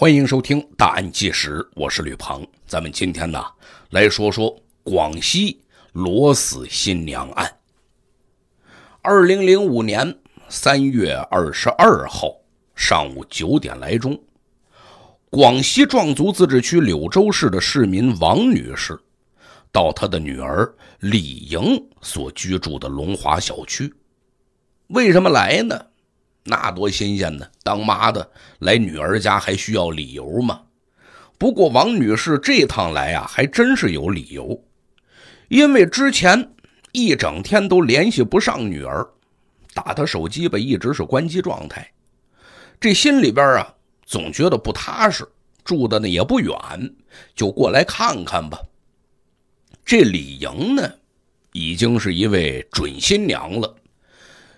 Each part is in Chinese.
欢迎收听《大案纪实》，我是吕鹏。咱们今天呢，来说说广西“裸死新娘案”。二零零五年三月二十二号上午九点来钟，广西壮族自治区柳州市的市民王女士，到她的女儿李莹所居住的龙华小区，为什么来呢？那多新鲜呢！当妈的来女儿家还需要理由吗？不过王女士这趟来啊，还真是有理由，因为之前一整天都联系不上女儿，打她手机吧，一直是关机状态，这心里边啊总觉得不踏实。住的呢也不远，就过来看看吧。这李莹呢，已经是一位准新娘了，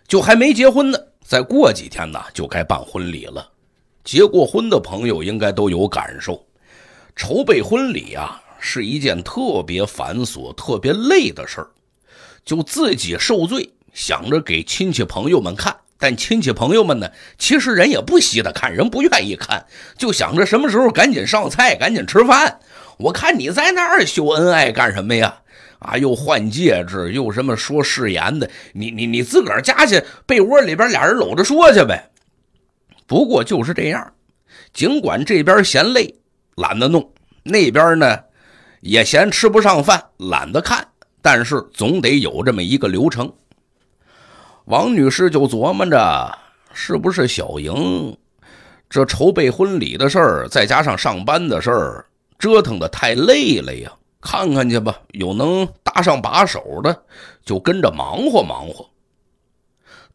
就还没结婚呢。再过几天呢，就该办婚礼了。结过婚的朋友应该都有感受，筹备婚礼啊是一件特别繁琐、特别累的事儿，就自己受罪，想着给亲戚朋友们看。但亲戚朋友们呢，其实人也不稀得看，人不愿意看，就想着什么时候赶紧上菜，赶紧吃饭。我看你在那儿秀恩爱干什么呀？啊，又换戒指，又什么说誓言的，你你你自个儿家去被窝里边，俩人搂着说去呗。不过就是这样，尽管这边嫌累，懒得弄，那边呢也嫌吃不上饭，懒得看，但是总得有这么一个流程。王女士就琢磨着，是不是小莹这筹备婚礼的事儿，再加上上班的事儿，折腾的太累了呀。看看去吧，有能搭上把手的，就跟着忙活忙活。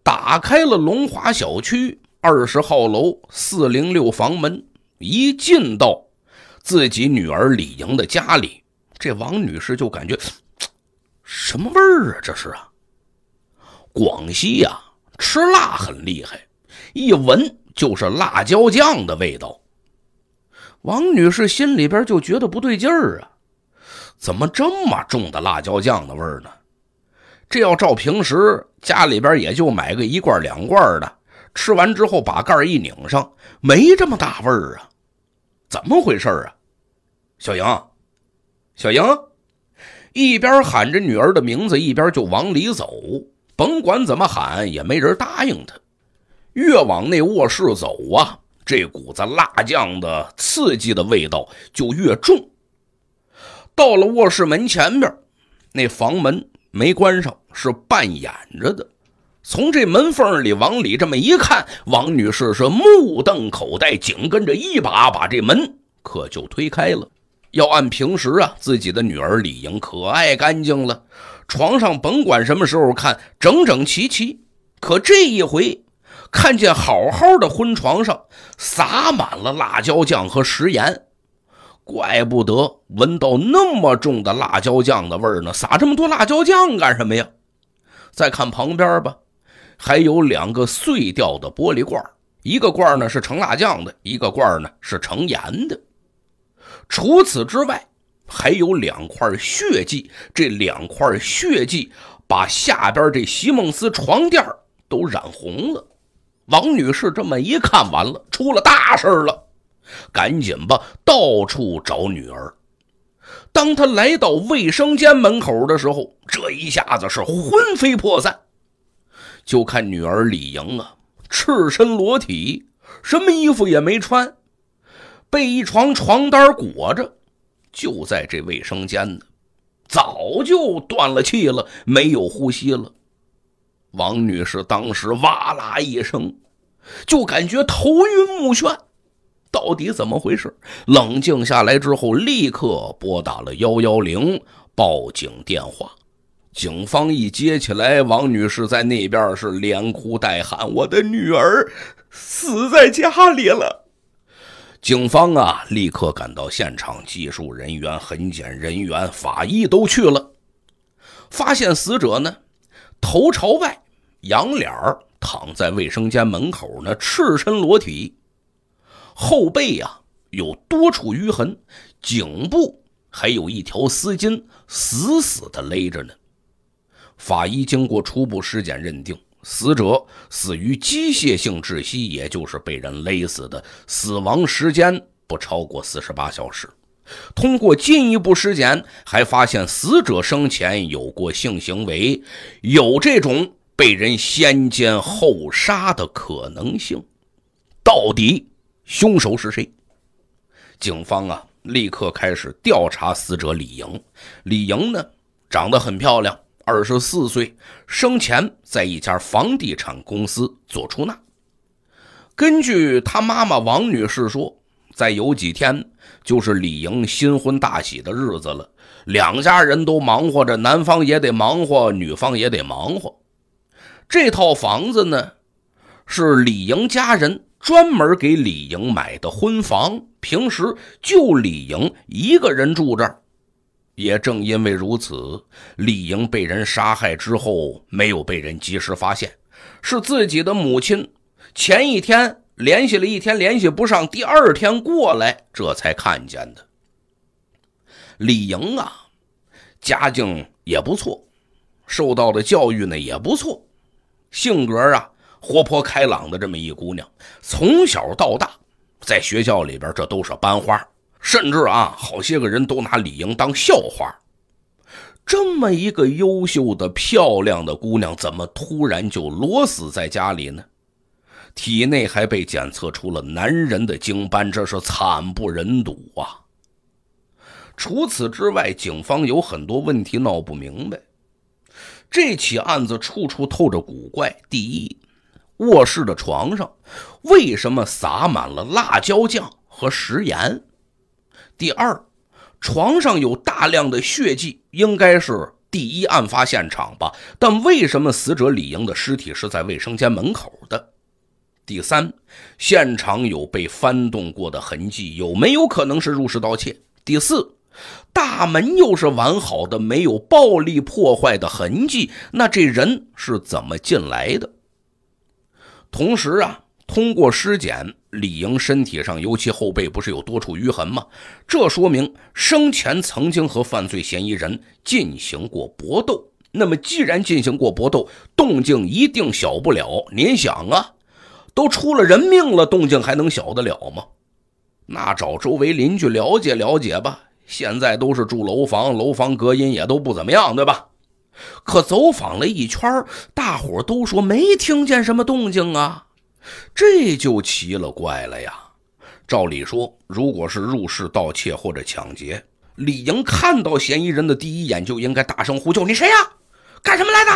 打开了龙华小区二十号楼四零六房门，一进到自己女儿李莹的家里，这王女士就感觉什么味儿啊？这是啊！广西呀，吃辣很厉害，一闻就是辣椒酱的味道。王女士心里边就觉得不对劲儿啊。怎么这么重的辣椒酱的味儿呢？这要照平时家里边也就买个一罐两罐的，吃完之后把盖一拧上，没这么大味儿啊？怎么回事啊？小莹，小莹，一边喊着女儿的名字，一边就往里走。甭管怎么喊，也没人答应他。越往那卧室走啊，这股子辣酱的刺激的味道就越重。到了卧室门前边，那房门没关上，是半掩着的。从这门缝里往里这么一看，王女士是目瞪口呆，紧跟着一把把这门可就推开了。要按平时啊，自己的女儿李莹可爱干净了，床上甭管什么时候看整整齐齐。可这一回，看见好好的婚床上洒满了辣椒酱和食盐。怪不得闻到那么重的辣椒酱的味儿呢！撒这么多辣椒酱干什么呀？再看旁边吧，还有两个碎掉的玻璃罐，一个罐儿呢是盛辣酱的，一个罐儿呢是盛盐的。除此之外，还有两块血迹，这两块血迹把下边这席梦思床垫都染红了。王女士这么一看，完了，出了大事了。赶紧吧，到处找女儿。当他来到卫生间门口的时候，这一下子是魂飞魄散。就看女儿李莹啊，赤身裸体，什么衣服也没穿，被一床床单裹着，就在这卫生间呢，早就断了气了，没有呼吸了。王女士当时哇啦一声，就感觉头晕目眩。到底怎么回事？冷静下来之后，立刻拨打了幺幺零报警电话。警方一接起来，王女士在那边是连哭带喊：“我的女儿死在家里了！”警方啊，立刻赶到现场，技术人员、痕检人员、法医都去了。发现死者呢，头朝外，仰脸躺在卫生间门口呢，赤身裸体。后背呀有多处淤痕，颈部还有一条丝巾死死的勒着呢。法医经过初步尸检，认定死者死于机械性窒息，也就是被人勒死的。死亡时间不超过四十八小时。通过进一步尸检，还发现死者生前有过性行为，有这种被人先奸后杀的可能性。到底？凶手是谁？警方啊，立刻开始调查死者李莹。李莹呢，长得很漂亮，二十四岁，生前在一家房地产公司做出纳。根据她妈妈王女士说，在有几天就是李莹新婚大喜的日子了，两家人都忙活着，男方也得忙活，女方也得忙活。这套房子呢，是李莹家人。专门给李莹买的婚房，平时就李莹一个人住这儿。也正因为如此，李莹被人杀害之后没有被人及时发现，是自己的母亲前一天联系了一天联系不上，第二天过来这才看见的。李莹啊，家境也不错，受到的教育呢也不错，性格啊。活泼开朗的这么一姑娘，从小到大，在学校里边这都是班花，甚至啊，好些个人都拿李莹当校花。这么一个优秀的、漂亮的姑娘，怎么突然就裸死在家里呢？体内还被检测出了男人的精斑，这是惨不忍睹啊！除此之外，警方有很多问题闹不明白。这起案子处处透着古怪。第一。卧室的床上为什么洒满了辣椒酱和食盐？第二，床上有大量的血迹，应该是第一案发现场吧？但为什么死者李英的尸体是在卫生间门口的？第三，现场有被翻动过的痕迹，有没有可能是入室盗窃？第四，大门又是完好的，没有暴力破坏的痕迹，那这人是怎么进来的？同时啊，通过尸检，李莹身体上尤其后背不是有多处淤痕吗？这说明生前曾经和犯罪嫌疑人进行过搏斗。那么既然进行过搏斗，动静一定小不了。您想啊，都出了人命了，动静还能小得了吗？那找周围邻居了解了解吧。现在都是住楼房，楼房隔音也都不怎么样，对吧？可走访了一圈，大伙都说没听见什么动静啊，这就奇了怪了呀。照理说，如果是入室盗窃或者抢劫，李莹看到嫌疑人的第一眼就应该大声呼救：“你谁呀？干什么来的？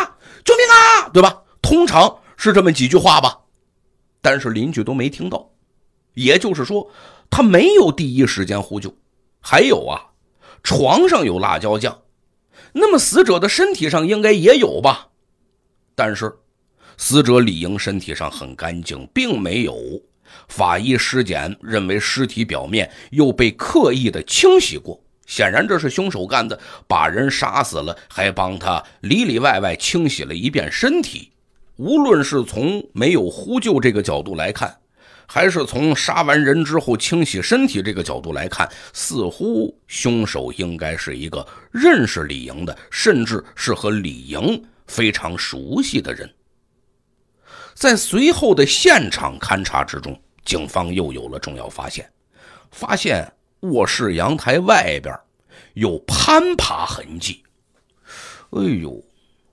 救命啊！”对吧？通常是这么几句话吧。但是邻居都没听到，也就是说，他没有第一时间呼救。还有啊，床上有辣椒酱。那么死者的身体上应该也有吧？但是死者李英身体上很干净，并没有法医尸检认为尸体表面又被刻意的清洗过。显然这是凶手干的，把人杀死了，还帮他里里外外清洗了一遍身体。无论是从没有呼救这个角度来看。还是从杀完人之后清洗身体这个角度来看，似乎凶手应该是一个认识李莹的，甚至是和李莹非常熟悉的人。在随后的现场勘查之中，警方又有了重要发现，发现卧室阳台外边有攀爬痕迹。哎呦，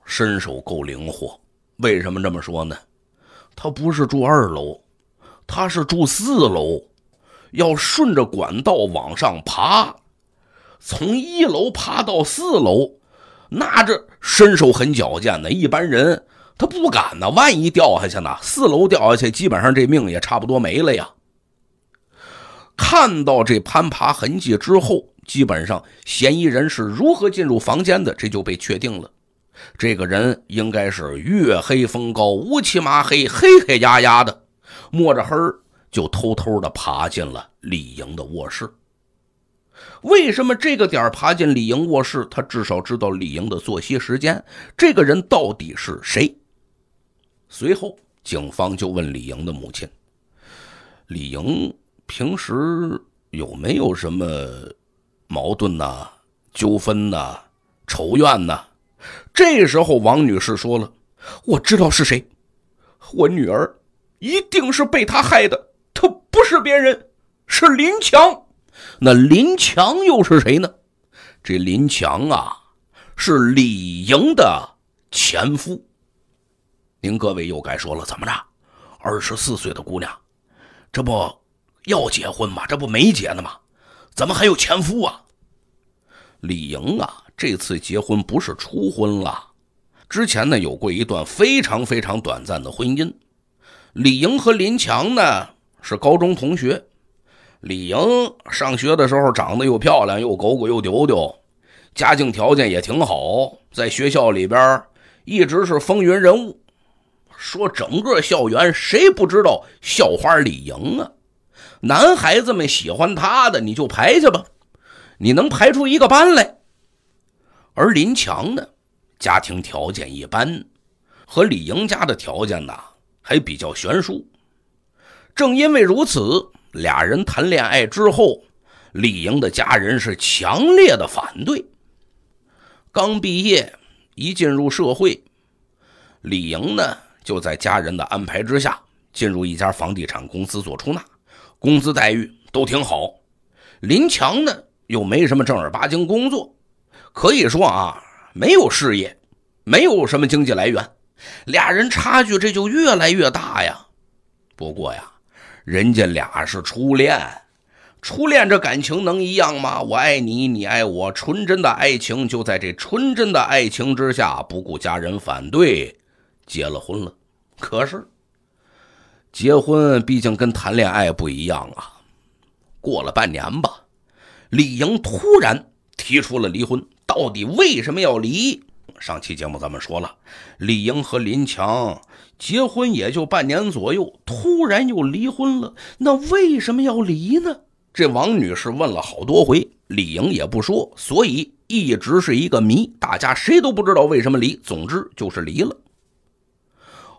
身手够灵活。为什么这么说呢？他不是住二楼。他是住四楼，要顺着管道往上爬，从一楼爬到四楼，那这身手很矫健的，一般人他不敢呢。万一掉下去呢？四楼掉下去，基本上这命也差不多没了呀。看到这攀爬痕迹之后，基本上嫌疑人是如何进入房间的，这就被确定了。这个人应该是月黑风高，乌漆麻黑，黑黑压压的。摸着黑儿就偷偷的爬进了李莹的卧室。为什么这个点儿爬进李莹卧室？他至少知道李莹的作息时间。这个人到底是谁？随后，警方就问李莹的母亲：“李莹平时有没有什么矛盾呐、纠纷呐、仇怨呐？”这时候，王女士说了：“我知道是谁，我女儿。”一定是被他害的，他不是别人，是林强。那林强又是谁呢？这林强啊，是李莹的前夫。您各位又该说了，怎么着？二十四岁的姑娘，这不要结婚吗？这不没结呢吗？怎么还有前夫啊？李莹啊，这次结婚不是初婚了，之前呢有过一段非常非常短暂的婚姻。李莹和林强呢是高中同学。李莹上学的时候长得又漂亮又狗狗又丢丢，家境条件也挺好，在学校里边一直是风云人物。说整个校园谁不知道校花李莹啊？男孩子们喜欢她的，你就排去吧，你能排出一个班来。而林强呢，家庭条件一般，和李莹家的条件呢？还比较悬殊，正因为如此，俩人谈恋爱之后，李莹的家人是强烈的反对。刚毕业一进入社会，李莹呢就在家人的安排之下进入一家房地产公司做出纳，工资待遇都挺好。林强呢又没什么正儿八经工作，可以说啊没有事业，没有什么经济来源。俩人差距这就越来越大呀。不过呀，人家俩是初恋，初恋这感情能一样吗？我爱你，你爱我，纯真的爱情就在这纯真的爱情之下，不顾家人反对，结了婚了。可是，结婚毕竟跟谈恋爱不一样啊。过了半年吧，李莹突然提出了离婚，到底为什么要离？上期节目咱们说了，李莹和林强结婚也就半年左右，突然又离婚了。那为什么要离呢？这王女士问了好多回，李莹也不说，所以一直是一个谜。大家谁都不知道为什么离。总之就是离了。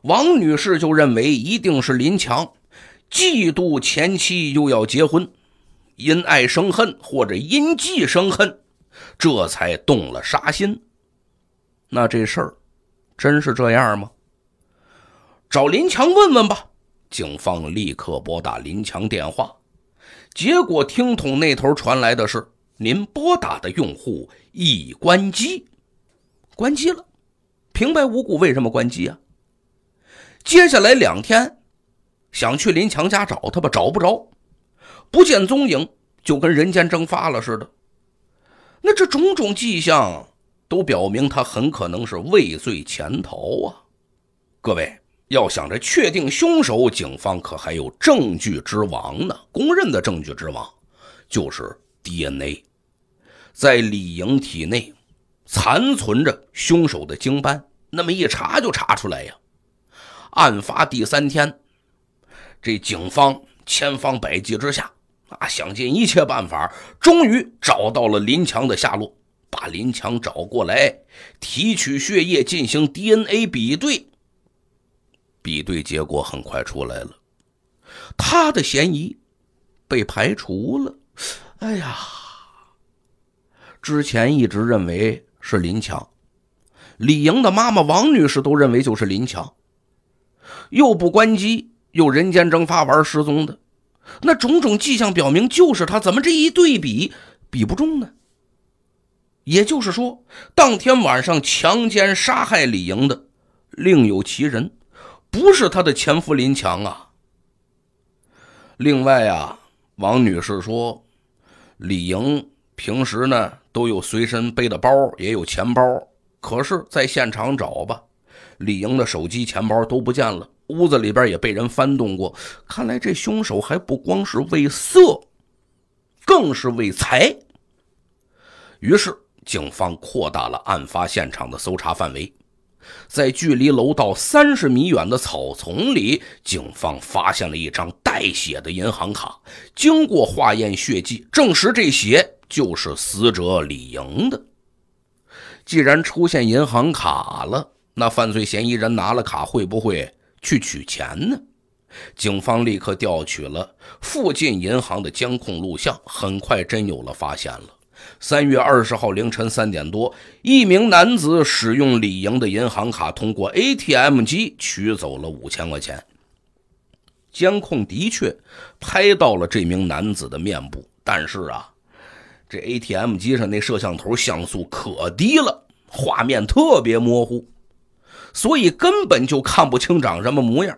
王女士就认为一定是林强嫉妒前妻又要结婚，因爱生恨或者因嫉生恨，这才动了杀心。那这事儿，真是这样吗？找林强问问吧。警方立刻拨打林强电话，结果听筒那头传来的是：“您拨打的用户已关机。”关机了，平白无故为什么关机啊？接下来两天，想去林强家找他吧，找不着，不见踪影，就跟人间蒸发了似的。那这种种迹象。都表明他很可能是畏罪潜逃啊！各位要想着确定凶手，警方可还有证据之王呢？公认的证据之王就是 DNA，在李莹体内残存着凶手的精斑，那么一查就查出来呀！案发第三天，这警方千方百计之下啊，想尽一切办法，终于找到了林强的下落。把林强找过来，提取血液进行 DNA 比对。比对结果很快出来了，他的嫌疑被排除了。哎呀，之前一直认为是林强，李莹的妈妈王女士都认为就是林强，又不关机，又人间蒸发玩失踪的，那种种迹象表明就是他。怎么这一对比比不中呢？也就是说，当天晚上强奸杀害李莹的另有其人，不是她的前夫林强啊。另外啊，王女士说，李莹平时呢都有随身背的包，也有钱包，可是，在现场找吧，李莹的手机、钱包都不见了。屋子里边也被人翻动过，看来这凶手还不光是为色，更是为财。于是。警方扩大了案发现场的搜查范围，在距离楼道三十米远的草丛里，警方发现了一张带血的银行卡。经过化验，血迹证实这血就是死者李莹的。既然出现银行卡了，那犯罪嫌疑人拿了卡会不会去取钱呢？警方立刻调取了附近银行的监控录像，很快真有了发现了。三月二十号凌晨三点多，一名男子使用李莹的银行卡，通过 ATM 机取走了五千块钱。监控的确拍到了这名男子的面部，但是啊，这 ATM 机上那摄像头像素可低了，画面特别模糊，所以根本就看不清长什么模样。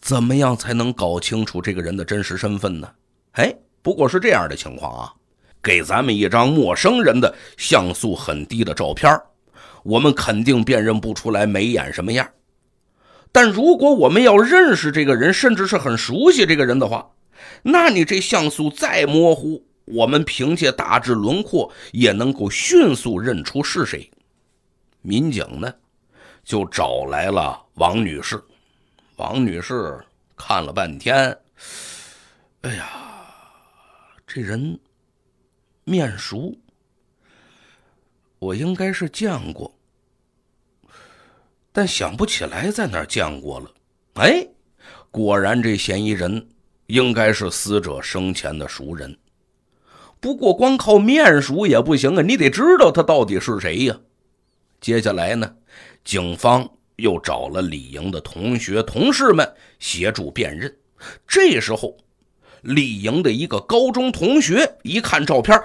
怎么样才能搞清楚这个人的真实身份呢？哎，不过是这样的情况啊。给咱们一张陌生人的像素很低的照片我们肯定辨认不出来眉眼什么样。但如果我们要认识这个人，甚至是很熟悉这个人的话，那你这像素再模糊，我们凭借大致轮廓也能够迅速认出是谁。民警呢，就找来了王女士。王女士看了半天，哎呀，这人。面熟，我应该是见过，但想不起来在哪儿见过了。哎，果然这嫌疑人应该是死者生前的熟人。不过光靠面熟也不行啊，你得知道他到底是谁呀。接下来呢，警方又找了李莹的同学、同事们协助辨认。这时候。李莹的一个高中同学一看照片，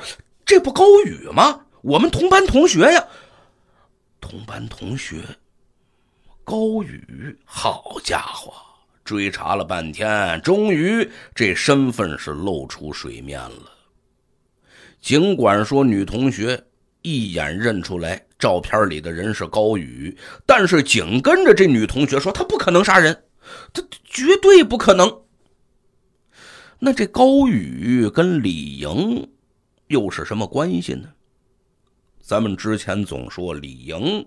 这不高宇吗？我们同班同学呀，同班同学，高宇，好家伙，追查了半天，终于这身份是露出水面了。尽管说女同学一眼认出来照片里的人是高宇，但是紧跟着这女同学说，他不可能杀人，他绝对不可能。那这高宇跟李莹又是什么关系呢？咱们之前总说李莹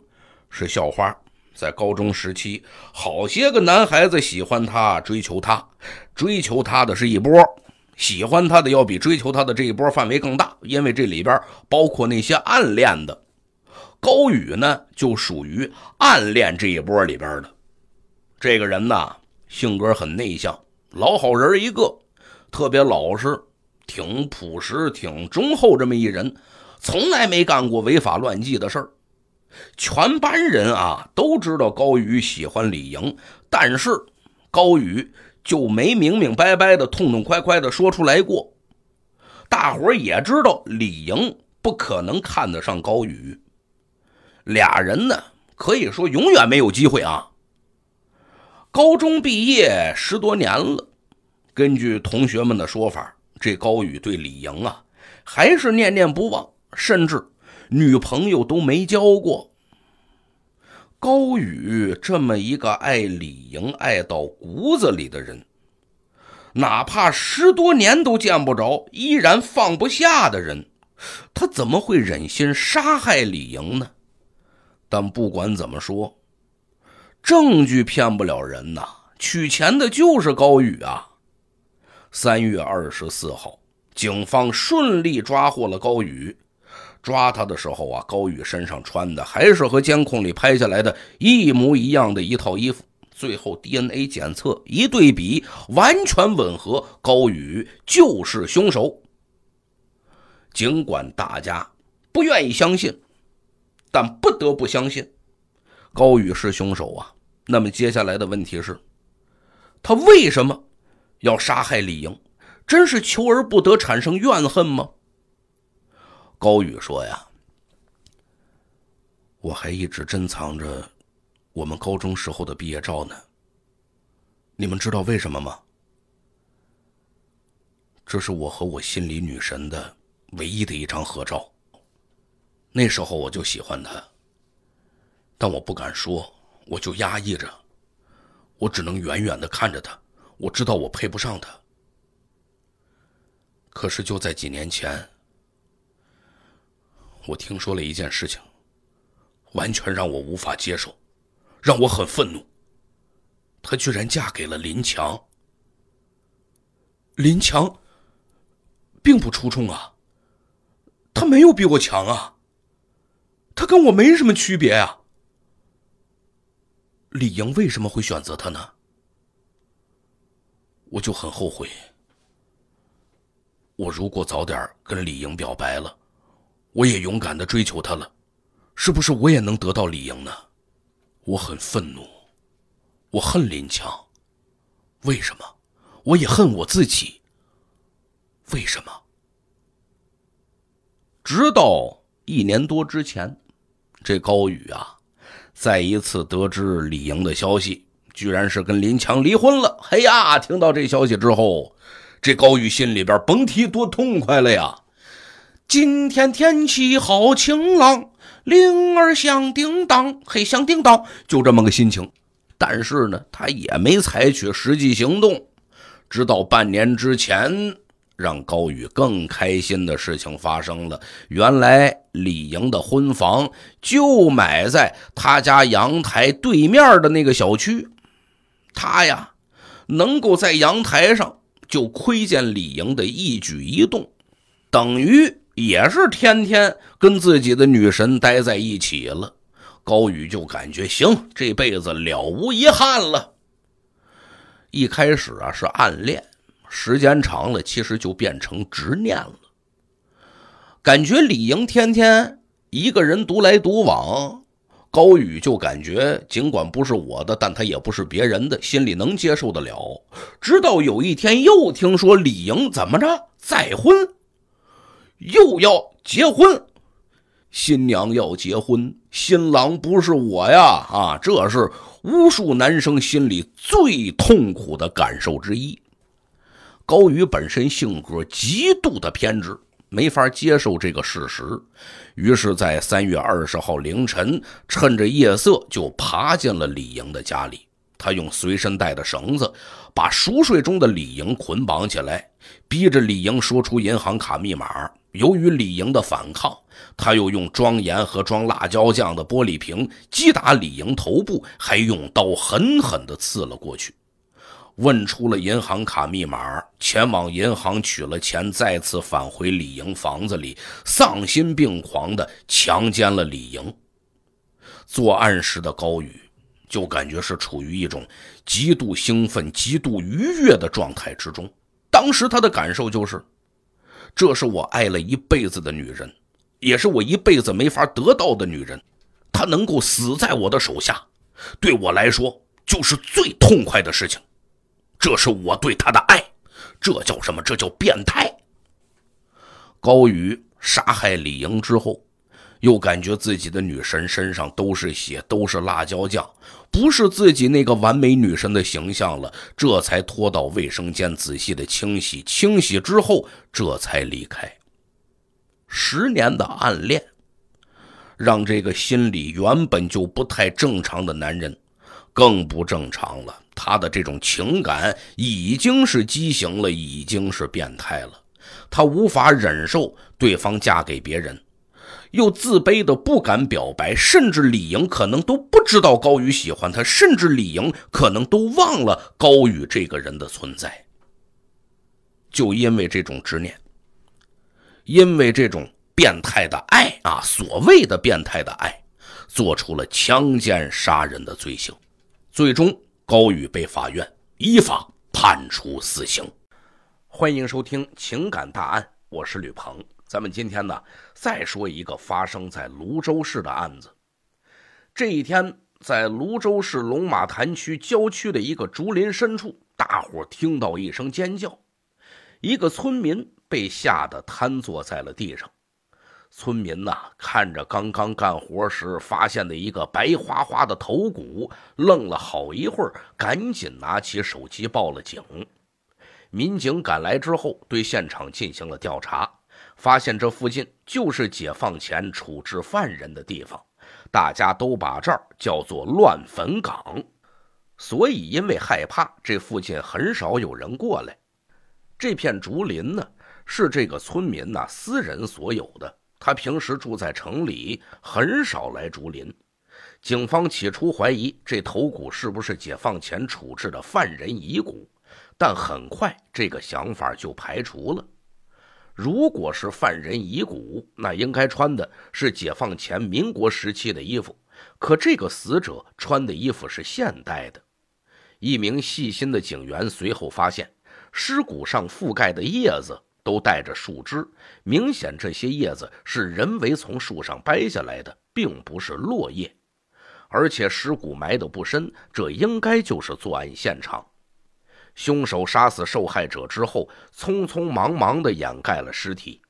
是校花，在高中时期，好些个男孩子喜欢她，追求她，追求她的是一波，喜欢她的要比追求她的这一波范围更大，因为这里边包括那些暗恋的。高宇呢，就属于暗恋这一波里边的。这个人呢，性格很内向，老好人一个。特别老实，挺朴实，挺忠厚，这么一人，从来没干过违法乱纪的事儿。全班人啊都知道高宇喜欢李莹，但是高宇就没明明白白的、痛痛快快的说出来过。大伙儿也知道李莹不可能看得上高宇，俩人呢可以说永远没有机会啊。高中毕业十多年了。根据同学们的说法，这高宇对李莹啊还是念念不忘，甚至女朋友都没交过。高宇这么一个爱李莹爱到骨子里的人，哪怕十多年都见不着，依然放不下的人，他怎么会忍心杀害李莹呢？但不管怎么说，证据骗不了人呐！取钱的就是高宇啊！三月二十四号，警方顺利抓获了高宇。抓他的时候啊，高宇身上穿的还是和监控里拍下来的一模一样的一套衣服。最后 DNA 检测一对比，完全吻合，高宇就是凶手。尽管大家不愿意相信，但不得不相信，高宇是凶手啊。那么接下来的问题是，他为什么？要杀害李英，真是求而不得，产生怨恨吗？高宇说：“呀，我还一直珍藏着我们高中时候的毕业照呢。你们知道为什么吗？这是我和我心里女神的唯一的一张合照。那时候我就喜欢她，但我不敢说，我就压抑着，我只能远远的看着她。”我知道我配不上他。可是就在几年前，我听说了一件事情，完全让我无法接受，让我很愤怒。她居然嫁给了林强。林强并不出众啊，他没有比我强啊，他跟我没什么区别啊。李莹为什么会选择他呢？我就很后悔。我如果早点跟李莹表白了，我也勇敢的追求她了，是不是我也能得到李莹呢？我很愤怒，我恨林强，为什么？我也恨我自己，为什么？直到一年多之前，这高宇啊，再一次得知李莹的消息。居然是跟林强离婚了！嘿呀，听到这消息之后，这高宇心里边甭提多痛快了呀！今天天气好晴朗，铃儿响叮当，嘿，响叮当，就这么个心情。但是呢，他也没采取实际行动。直到半年之前，让高宇更开心的事情发生了。原来李莹的婚房就买在他家阳台对面的那个小区。他呀，能够在阳台上就窥见李莹的一举一动，等于也是天天跟自己的女神待在一起了。高宇就感觉行，这辈子了无遗憾了。一开始啊是暗恋，时间长了其实就变成执念了，感觉李莹天天一个人独来独往。高宇就感觉，尽管不是我的，但他也不是别人的，心里能接受得了。直到有一天，又听说李莹怎么着再婚，又要结婚，新娘要结婚，新郎不是我呀！啊，这是无数男生心里最痛苦的感受之一。高宇本身性格极度的偏执。没法接受这个事实，于是，在三月二十号凌晨，趁着夜色就爬进了李莹的家里。他用随身带的绳子把熟睡中的李莹捆绑起来，逼着李莹说出银行卡密码。由于李莹的反抗，他又用装盐和装辣椒酱的玻璃瓶击打李莹头部，还用刀狠狠地刺了过去。问出了银行卡密码，前往银行取了钱，再次返回李莹房子里，丧心病狂地强奸了李莹。作案时的高宇就感觉是处于一种极度兴奋、极度愉悦的状态之中。当时他的感受就是，这是我爱了一辈子的女人，也是我一辈子没法得到的女人。她能够死在我的手下，对我来说就是最痛快的事情。这是我对他的爱，这叫什么？这叫变态。高宇杀害李莹之后，又感觉自己的女神身上都是血，都是辣椒酱，不是自己那个完美女神的形象了，这才拖到卫生间仔细的清洗，清洗之后，这才离开。十年的暗恋，让这个心理原本就不太正常的男人，更不正常了。他的这种情感已经是畸形了，已经是变态了。他无法忍受对方嫁给别人，又自卑的不敢表白，甚至李莹可能都不知道高宇喜欢他，甚至李莹可能都忘了高宇这个人的存在。就因为这种执念，因为这种变态的爱啊，所谓的变态的爱，做出了强奸杀人的罪行，最终。高宇被法院依法判处死刑。欢迎收听《情感大案》，我是吕鹏。咱们今天呢，再说一个发生在泸州市的案子。这一天，在泸州市龙马潭区郊区的一个竹林深处，大伙听到一声尖叫，一个村民被吓得瘫坐在了地上。村民呐看着刚刚干活时发现的一个白花花的头骨，愣了好一会儿，赶紧拿起手机报了警。民警赶来之后，对现场进行了调查，发现这附近就是解放前处置犯人的地方，大家都把这儿叫做乱坟岗，所以因为害怕，这附近很少有人过来。这片竹林呢，是这个村民呐私人所有的。他平时住在城里，很少来竹林。警方起初怀疑这头骨是不是解放前处置的犯人遗骨，但很快这个想法就排除了。如果是犯人遗骨，那应该穿的是解放前民国时期的衣服，可这个死者穿的衣服是现代的。一名细心的警员随后发现，尸骨上覆盖的叶子。都带着树枝，明显这些叶子是人为从树上掰下来的，并不是落叶。而且尸骨埋得不深，这应该就是作案现场。凶手杀死受害者之后，匆匆忙忙地掩盖了尸体。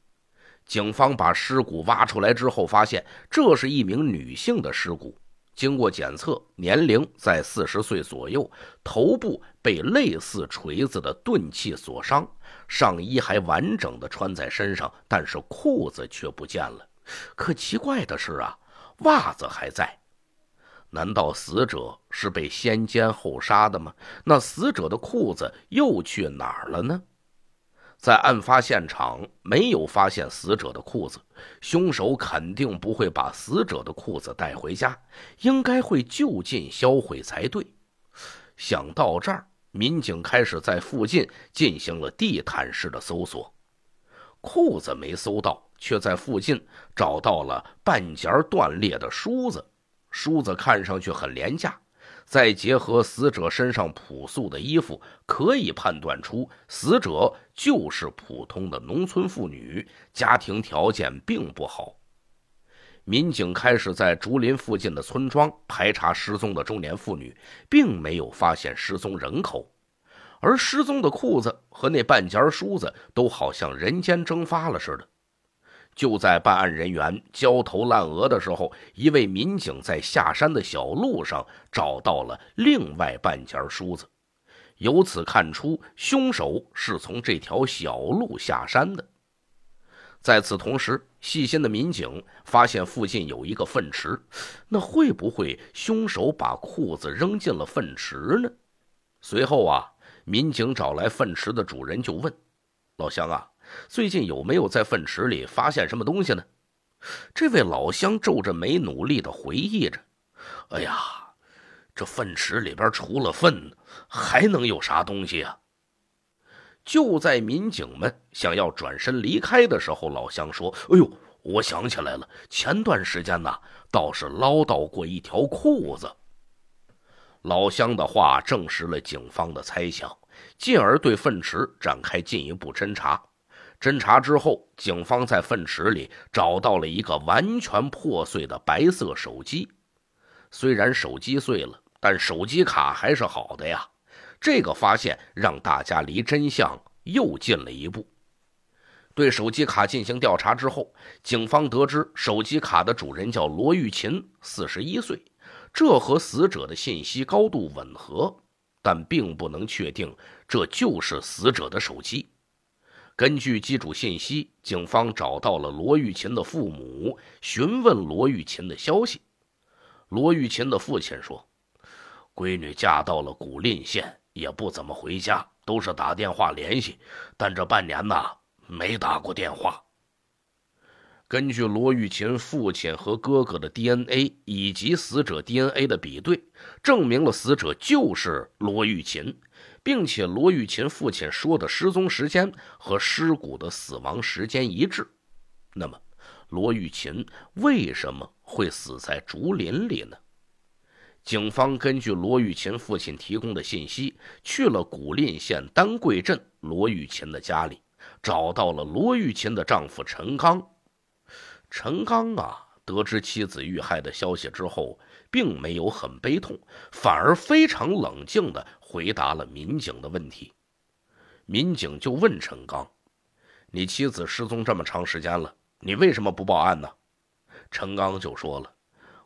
警方把尸骨挖出来之后，发现这是一名女性的尸骨。经过检测，年龄在四十岁左右，头部被类似锤子的钝器所伤，上衣还完整的穿在身上，但是裤子却不见了。可奇怪的是啊，袜子还在，难道死者是被先奸后杀的吗？那死者的裤子又去哪儿了呢？在案发现场没有发现死者的裤子，凶手肯定不会把死者的裤子带回家，应该会就近销毁才对。想到这儿，民警开始在附近进行了地毯式的搜索，裤子没搜到，却在附近找到了半截断裂的梳子，梳子看上去很廉价。再结合死者身上朴素的衣服，可以判断出死者就是普通的农村妇女，家庭条件并不好。民警开始在竹林附近的村庄排查失踪的中年妇女，并没有发现失踪人口，而失踪的裤子和那半截梳子都好像人间蒸发了似的。就在办案人员焦头烂额的时候，一位民警在下山的小路上找到了另外半截梳子，由此看出凶手是从这条小路下山的。在此同时，细心的民警发现附近有一个粪池，那会不会凶手把裤子扔进了粪池呢？随后啊，民警找来粪池的主人就问：“老乡啊。”最近有没有在粪池里发现什么东西呢？这位老乡皱着眉，努力地回忆着：“哎呀，这粪池里边除了粪，还能有啥东西啊？”就在民警们想要转身离开的时候，老乡说：“哎呦，我想起来了，前段时间呢，倒是捞到过一条裤子。”老乡的话证实了警方的猜想，进而对粪池展开进一步侦查。侦查之后，警方在粪池里找到了一个完全破碎的白色手机。虽然手机碎了，但手机卡还是好的呀。这个发现让大家离真相又近了一步。对手机卡进行调查之后，警方得知手机卡的主人叫罗玉琴，四十一岁，这和死者的信息高度吻合，但并不能确定这就是死者的手机。根据基础信息，警方找到了罗玉琴的父母，询问罗玉琴的消息。罗玉琴的父亲说：“闺女嫁到了古蔺县，也不怎么回家，都是打电话联系，但这半年呢没打过电话。”根据罗玉琴父亲和哥哥的 DNA 以及死者 DNA 的比对，证明了死者就是罗玉琴。并且罗玉琴父亲说的失踪时间和尸骨的死亡时间一致，那么罗玉琴为什么会死在竹林里呢？警方根据罗玉琴父亲提供的信息，去了古蔺县丹桂镇罗玉琴的家里，找到了罗玉琴的丈夫陈刚。陈刚啊！得知妻子遇害的消息之后，并没有很悲痛，反而非常冷静地回答了民警的问题。民警就问陈刚：“你妻子失踪这么长时间了，你为什么不报案呢？”陈刚就说了：“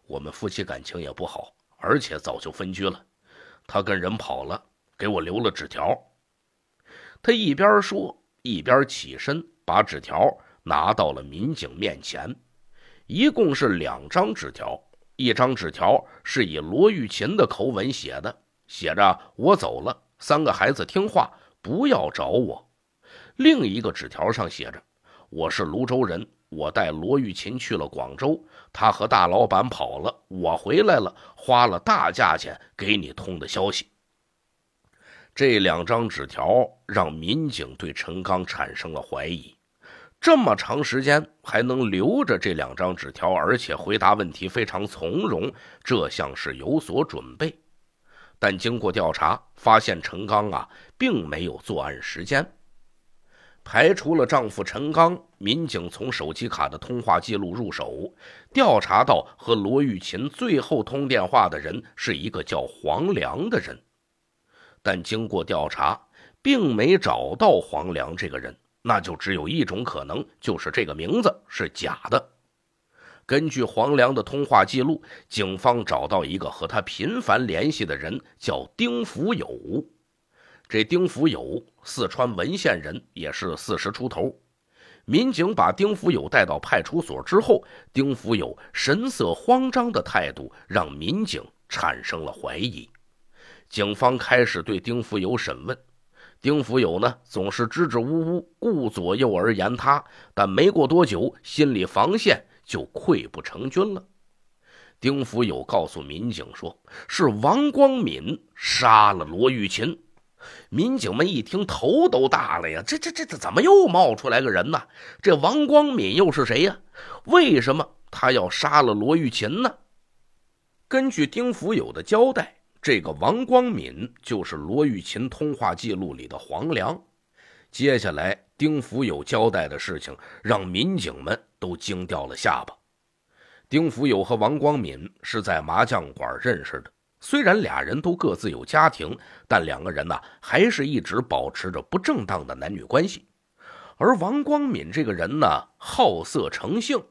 我们夫妻感情也不好，而且早就分居了。她跟人跑了，给我留了纸条。”他一边说，一边起身把纸条拿到了民警面前。一共是两张纸条，一张纸条是以罗玉琴的口吻写的，写着“我走了，三个孩子听话，不要找我”。另一个纸条上写着：“我是泸州人，我带罗玉琴去了广州，他和大老板跑了，我回来了，花了大价钱给你通的消息。”这两张纸条让民警对陈刚产生了怀疑。这么长时间还能留着这两张纸条，而且回答问题非常从容，这像是有所准备。但经过调查，发现陈刚啊并没有作案时间，排除了丈夫陈刚。民警从手机卡的通话记录入手，调查到和罗玉琴最后通电话的人是一个叫黄良的人，但经过调查，并没找到黄良这个人。那就只有一种可能，就是这个名字是假的。根据黄良的通话记录，警方找到一个和他频繁联系的人，叫丁福友。这丁福友，四川文县人，也是四十出头。民警把丁福友带到派出所之后，丁福友神色慌张的态度让民警产生了怀疑。警方开始对丁福友审问。丁福友呢，总是支支吾吾，顾左右而言他。但没过多久，心理防线就溃不成军了。丁福友告诉民警说：“是王光敏杀了罗玉琴。”民警们一听，头都大了呀！这、这、这，怎么又冒出来个人呢？这王光敏又是谁呀？为什么他要杀了罗玉琴呢？根据丁福友的交代。这个王光敏就是罗玉琴通话记录里的黄良。接下来，丁福友交代的事情让民警们都惊掉了下巴。丁福友和王光敏是在麻将馆认识的，虽然俩人都各自有家庭，但两个人呢还是一直保持着不正当的男女关系。而王光敏这个人呢，好色成性，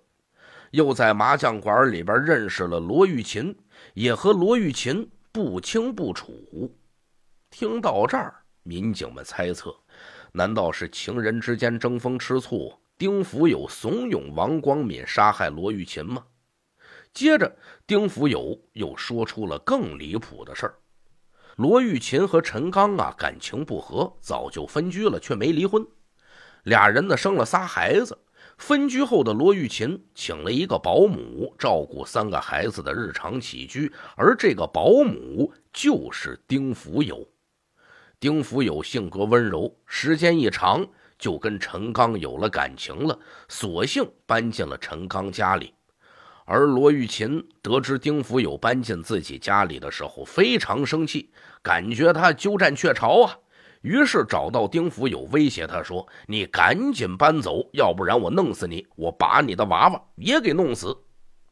又在麻将馆里边认识了罗玉琴，也和罗玉琴。不清不楚。听到这儿，民警们猜测：难道是情人之间争风吃醋？丁福友怂恿王光敏杀害罗玉琴吗？接着，丁福友又说出了更离谱的事儿：罗玉琴和陈刚啊，感情不和，早就分居了，却没离婚。俩人呢，生了仨孩子。分居后的罗玉琴请了一个保姆照顾三个孩子的日常起居，而这个保姆就是丁福有。丁福有性格温柔，时间一长就跟陈刚有了感情了，索性搬进了陈刚家里。而罗玉琴得知丁福有搬进自己家里的时候，非常生气，感觉他鸠占鹊巢啊。于是找到丁福有威胁他说：“你赶紧搬走，要不然我弄死你，我把你的娃娃也给弄死。”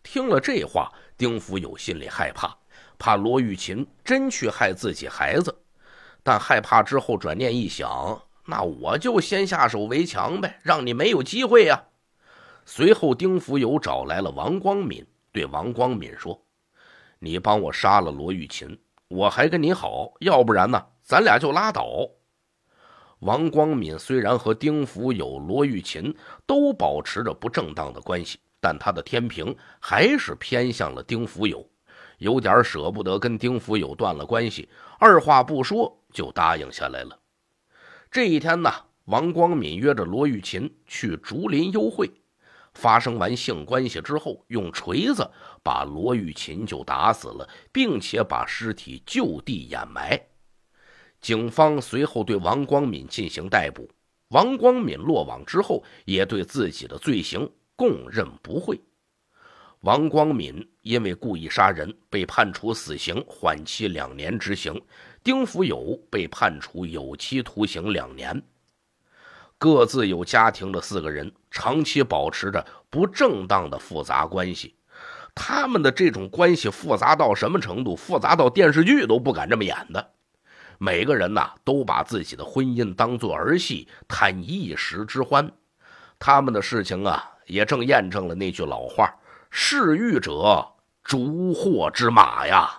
听了这话，丁福有心里害怕，怕罗玉琴真去害自己孩子。但害怕之后转念一想，那我就先下手为强呗，让你没有机会呀。随后，丁福有找来了王光敏，对王光敏说：“你帮我杀了罗玉琴，我还跟你好；要不然呢，咱俩就拉倒。”王光敏虽然和丁福有、罗玉琴都保持着不正当的关系，但他的天平还是偏向了丁福有，有点舍不得跟丁福有断了关系，二话不说就答应下来了。这一天呢，王光敏约着罗玉琴去竹林幽会，发生完性关系之后，用锤子把罗玉琴就打死了，并且把尸体就地掩埋。警方随后对王光敏进行逮捕。王光敏落网之后，也对自己的罪行供认不讳。王光敏因为故意杀人被判处死刑，缓期两年执行。丁福友被判处有期徒刑两年。各自有家庭的四个人，长期保持着不正当的复杂关系。他们的这种关系复杂到什么程度？复杂到电视剧都不敢这么演的。每个人呐，都把自己的婚姻当作儿戏，贪一时之欢。他们的事情啊，也正验证了那句老话：“嗜欲者逐祸之马呀。”